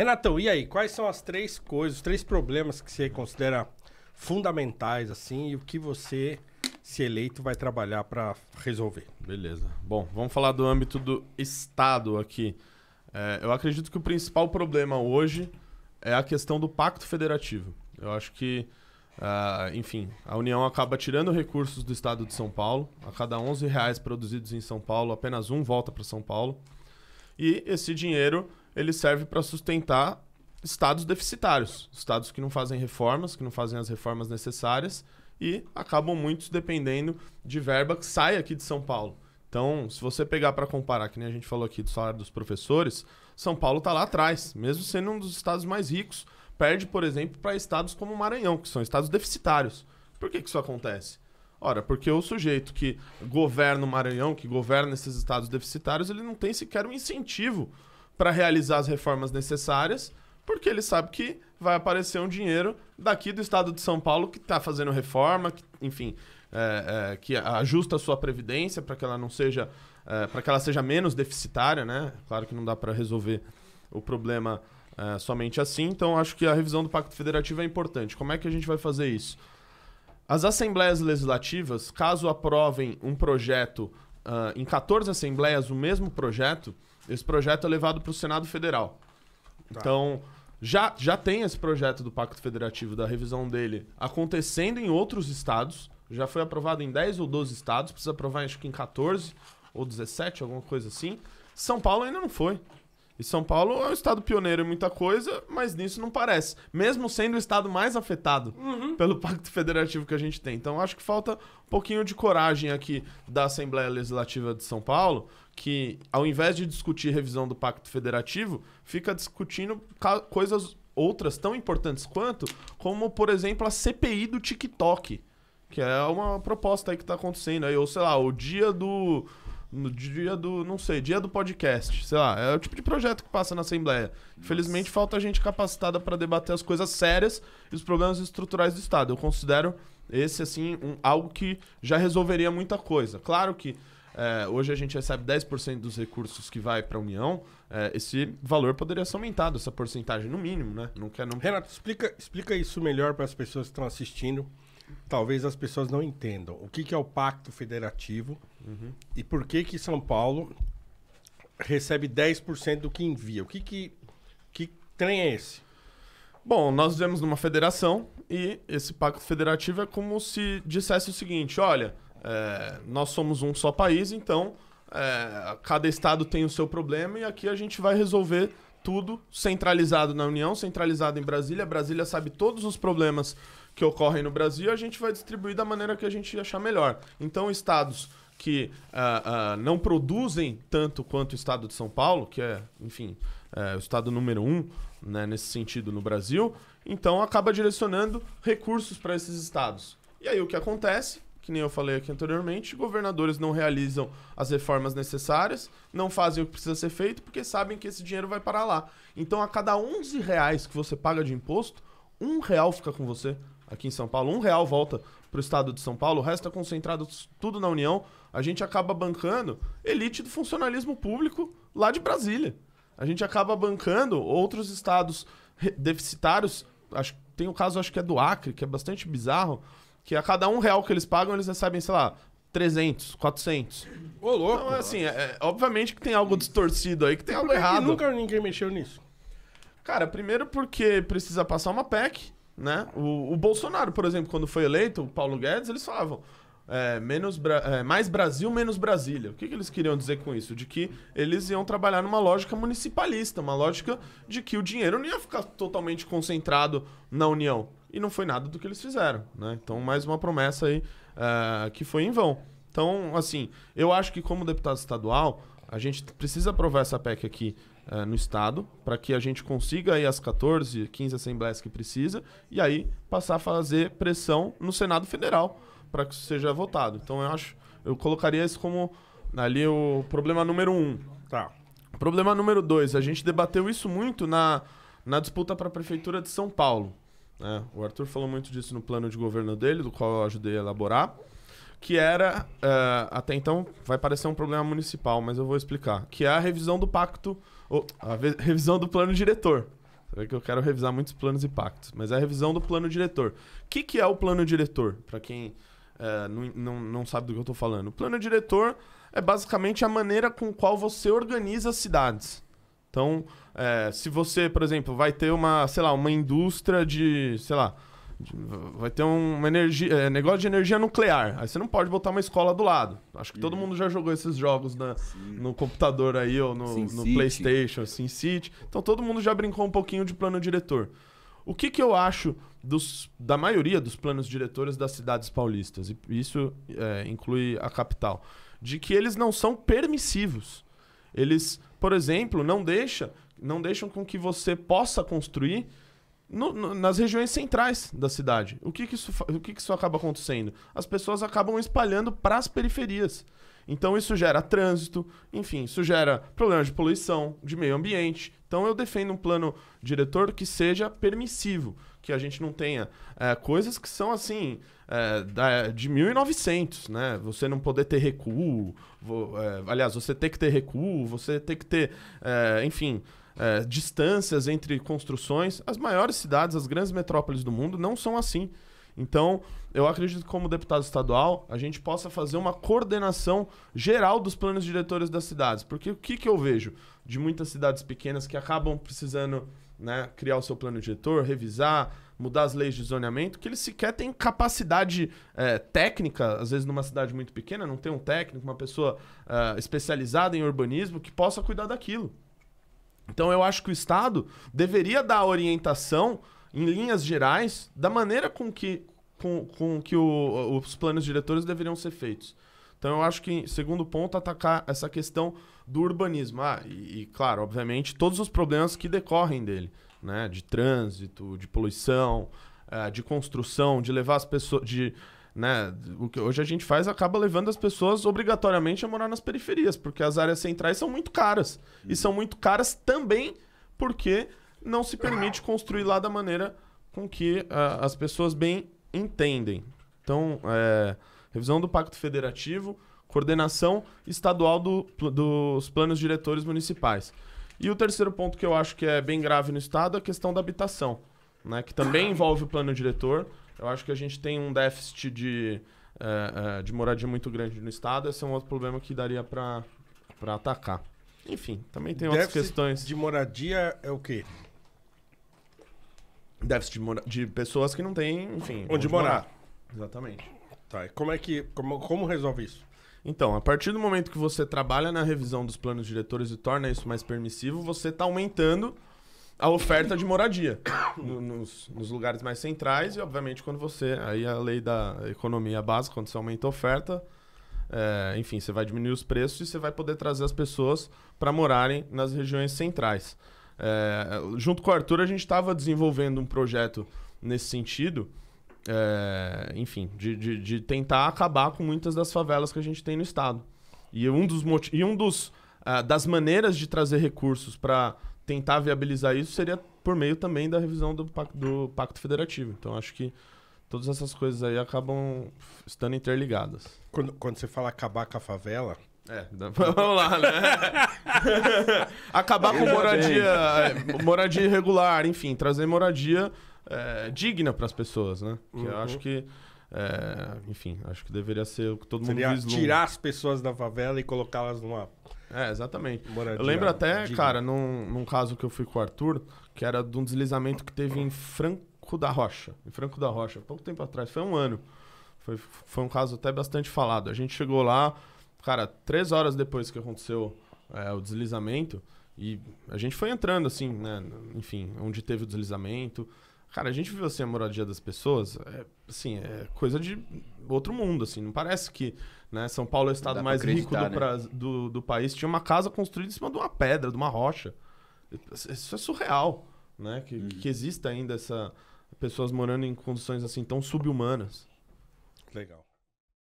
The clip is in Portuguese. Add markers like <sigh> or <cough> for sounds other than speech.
Renatão, e aí? Quais são as três coisas, os três problemas que você considera fundamentais, assim, e o que você, se eleito, vai trabalhar para resolver? Beleza. Bom, vamos falar do âmbito do Estado aqui. É, eu acredito que o principal problema hoje é a questão do pacto federativo. Eu acho que, uh, enfim, a União acaba tirando recursos do Estado de São Paulo. A cada 11 reais produzidos em São Paulo, apenas um volta para São Paulo. E esse dinheiro ele serve para sustentar estados deficitários, estados que não fazem reformas, que não fazem as reformas necessárias e acabam muitos dependendo de verba que sai aqui de São Paulo. Então, se você pegar para comparar, que nem a gente falou aqui do salário dos professores, São Paulo está lá atrás, mesmo sendo um dos estados mais ricos, perde, por exemplo, para estados como o Maranhão, que são estados deficitários. Por que, que isso acontece? Ora, porque o sujeito que governa o Maranhão, que governa esses estados deficitários, ele não tem sequer um incentivo para realizar as reformas necessárias, porque ele sabe que vai aparecer um dinheiro daqui do estado de São Paulo que está fazendo reforma, que, enfim, é, é, que ajusta a sua previdência para que ela não seja é, para que ela seja menos deficitária, né? Claro que não dá para resolver o problema é, somente assim. Então acho que a revisão do Pacto Federativo é importante. Como é que a gente vai fazer isso? As assembleias legislativas, caso aprovem um projeto uh, em 14 assembleias o mesmo projeto, esse projeto é levado para o Senado Federal. Tá. Então, já, já tem esse projeto do Pacto Federativo, da revisão dele, acontecendo em outros estados. Já foi aprovado em 10 ou 12 estados, precisa aprovar acho que em 14 ou 17, alguma coisa assim. São Paulo ainda não foi. E São Paulo é um estado pioneiro em muita coisa, mas nisso não parece. Mesmo sendo o estado mais afetado uhum. pelo pacto federativo que a gente tem. Então acho que falta um pouquinho de coragem aqui da Assembleia Legislativa de São Paulo, que ao invés de discutir revisão do pacto federativo, fica discutindo coisas outras tão importantes quanto, como por exemplo a CPI do TikTok, que é uma proposta aí que está acontecendo aí, ou sei lá, o dia do no dia do, não sei, dia do podcast, sei lá, é o tipo de projeto que passa na Assembleia. Infelizmente falta gente capacitada para debater as coisas sérias e os problemas estruturais do Estado. Eu considero esse, assim, um, algo que já resolveria muita coisa. Claro que é, hoje a gente recebe 10% dos recursos que vai para a União, é, esse valor poderia ser aumentado, essa porcentagem, no mínimo, né? Não quer, não... Renato, explica, explica isso melhor para as pessoas que estão assistindo talvez as pessoas não entendam o que, que é o Pacto Federativo uhum. e por que, que São Paulo recebe 10% do que envia. O que, que, que trem é esse? Bom, nós vivemos numa federação e esse pacto federativo é como se dissesse o seguinte: olha, é, nós somos um só país, então é, cada estado tem o seu problema e aqui a gente vai resolver tudo centralizado na União, centralizado em Brasília. Brasília sabe todos os problemas que ocorrem no Brasil, a gente vai distribuir da maneira que a gente achar melhor. Então, estados que uh, uh, não produzem tanto quanto o estado de São Paulo, que é, enfim, é, o estado número um né, nesse sentido no Brasil, então acaba direcionando recursos para esses estados. E aí o que acontece? que nem eu falei aqui anteriormente, governadores não realizam as reformas necessárias, não fazem o que precisa ser feito, porque sabem que esse dinheiro vai parar lá. Então, a cada 11 reais que você paga de imposto, um real fica com você aqui em São Paulo, um real volta para o estado de São Paulo, o resto é concentrado tudo na União. A gente acaba bancando elite do funcionalismo público lá de Brasília. A gente acaba bancando outros estados deficitários. Acho, tem o caso, acho que é do Acre, que é bastante bizarro, que a cada um real que eles pagam, eles recebem, sei lá, 300, 400. Ô, louco. Então, assim, é, é, obviamente que tem algo distorcido aí, que tem algo errado. nunca ninguém mexeu nisso? Cara, primeiro porque precisa passar uma PEC, né? O, o Bolsonaro, por exemplo, quando foi eleito, o Paulo Guedes, eles falavam... É, menos Bra é, mais Brasil, menos Brasília. O que, que, eles queriam dizer com isso? De que eles iam trabalhar numa lógica municipalista, uma lógica de que o dinheiro não ia ficar totalmente concentrado na União e não foi nada do que eles fizeram, né? Então, mais uma promessa aí uh, que foi em vão. Então, assim, eu acho que como deputado estadual, a gente precisa aprovar essa PEC aqui uh, no Estado, para que a gente consiga aí as 14, 15 assembleias que precisa, e aí passar a fazer pressão no Senado Federal para que isso seja votado. Então, eu acho, eu colocaria isso como ali o problema número um. Tá. Problema número dois, a gente debateu isso muito na, na disputa para a Prefeitura de São Paulo. Né? o Arthur falou muito disso no plano de governo dele, do qual eu ajudei a elaborar, que era, uh, até então, vai parecer um problema municipal, mas eu vou explicar, que é a revisão do pacto, ou a <laughs> revisão do plano diretor. Você que eu quero revisar muitos planos e pactos, mas é a revisão do plano diretor. O que, que é o plano diretor? Para quem uh, não, não, não sabe do que eu estou falando. O plano diretor é basicamente a maneira com qual você organiza as cidades. Então, é, se você, por exemplo, vai ter uma, sei lá, uma indústria de, sei lá, de, vai ter um energia, é, negócio de energia nuclear. Aí você não pode botar uma escola do lado. Acho que uhum. todo mundo já jogou esses jogos na, no computador aí ou no, no City. PlayStation, SimCity. Então todo mundo já brincou um pouquinho de plano diretor. O que, que eu acho dos, da maioria dos planos diretores das cidades paulistas, e isso é, inclui a capital, de que eles não são permissivos. Eles por exemplo, não deixa, não deixam com que você possa construir no, no, nas regiões centrais da cidade. O que, que isso, o que, que isso acaba acontecendo? As pessoas acabam espalhando para as periferias. Então isso gera trânsito, enfim, isso gera problemas de poluição, de meio ambiente. Então eu defendo um plano diretor que seja permissivo, que a gente não tenha é, coisas que são assim é, da, de 1900, né? Você não poder ter recuo, é, aliás, você ter que ter recuo, você ter que ter, é, enfim, é, distâncias entre construções. As maiores cidades, as grandes metrópoles do mundo não são assim. Então, eu acredito que como deputado estadual, a gente possa fazer uma coordenação geral dos planos diretores das cidades. Porque o que, que eu vejo de muitas cidades pequenas que acabam precisando né, criar o seu plano diretor, revisar, mudar as leis de zoneamento, que eles sequer têm capacidade é, técnica, às vezes numa cidade muito pequena, não tem um técnico, uma pessoa é, especializada em urbanismo que possa cuidar daquilo. Então eu acho que o Estado deveria dar orientação em linhas gerais da maneira com que com, com que o, os planos diretores deveriam ser feitos. Então eu acho que, segundo ponto, atacar essa questão do urbanismo. Ah, e, e claro, obviamente, todos os problemas que decorrem dele, né? De trânsito, de poluição, uh, de construção, de levar as pessoas. De, né? O que hoje a gente faz acaba levando as pessoas obrigatoriamente a morar nas periferias, porque as áreas centrais são muito caras. E são muito caras também porque não se permite construir lá da maneira com que uh, as pessoas bem entendem. Então, é, revisão do Pacto Federativo, coordenação estadual do, dos planos diretores municipais. E o terceiro ponto que eu acho que é bem grave no Estado é a questão da habitação, né, que também envolve o plano diretor. Eu acho que a gente tem um déficit de, é, é de moradia muito grande no Estado. Esse é um outro problema que daria para atacar. Enfim, também tem déficit outras questões. De moradia é o quê? Déficit de, de pessoas que não têm, enfim. Onde, onde morar. morar. Exatamente. Tá, e como é que. Como, como resolve isso? Então, a partir do momento que você trabalha na revisão dos planos diretores e torna isso mais permissivo, você está aumentando a oferta de moradia <coughs> no, nos, nos, lugares mais centrais e, obviamente, quando você. Aí a lei da economia básica, quando você aumenta a oferta, é, enfim, você vai diminuir os preços e você vai poder trazer as pessoas para morarem nas regiões centrais. É, junto com o Arthur, a gente estava desenvolvendo um projeto nesse sentido. É, enfim, de, de, de, tentar acabar com muitas das favelas que a gente tem no estado. E um dos, e um dos ah, das maneiras de trazer recursos para tentar viabilizar isso seria por meio também da revisão do, do Pacto Federativo. Então acho que todas essas coisas aí acabam estando interligadas. Quando, quando você fala acabar com a favela, é, <laughs> vamos lá, né? <laughs> Acabar com moradia, é, moradia irregular, enfim, trazer moradia é, digna para as pessoas, né? Que uhum. eu acho uhum. que é, enfim, acho que deveria ser o que todo Seria mundo vislumbra. tirar as pessoas da favela e colocá-las numa. É, exatamente. Moradia eu lembro até, digna. cara, num, num caso que eu fui com o Arthur, que era de um deslizamento que teve em Franco da Rocha. Em Franco da Rocha, pouco tempo atrás, foi um ano. Foi, foi um caso até bastante falado. A gente chegou lá, cara, três horas depois que aconteceu é, o deslizamento, e a gente foi entrando, assim, né? Enfim, onde teve o deslizamento. Cara, a gente viu, assim, a moradia das pessoas, é, assim, é coisa de outro mundo, assim. Não parece que né, São Paulo é o estado mais rico do, né? pra, do, do país. Tinha uma casa construída em cima de uma pedra, de uma rocha. Isso é surreal, né? Que, uhum. que exista ainda essa pessoas morando em condições, assim, tão subhumanas. Legal.